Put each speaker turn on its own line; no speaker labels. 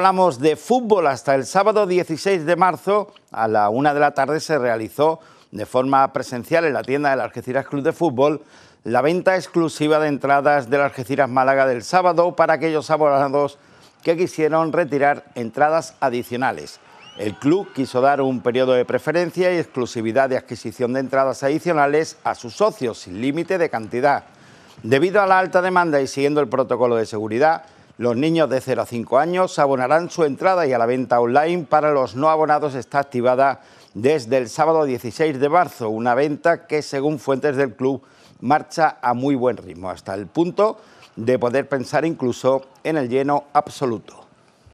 hablamos de fútbol hasta el sábado 16 de marzo a la una de la tarde se realizó de forma presencial en la tienda de del Algeciras Club de Fútbol la venta exclusiva de entradas de del Algeciras Málaga del sábado para aquellos abonados que quisieron retirar entradas adicionales. El club quiso dar un periodo de preferencia y exclusividad de adquisición de entradas adicionales a sus socios sin límite de cantidad. Debido a la alta demanda y siguiendo el protocolo de seguridad, los niños de 0 a 5 años abonarán su entrada y a la venta online para los no abonados está activada desde el sábado 16 de marzo, una venta que según fuentes del club marcha a muy buen ritmo, hasta el punto de poder pensar incluso en el lleno absoluto.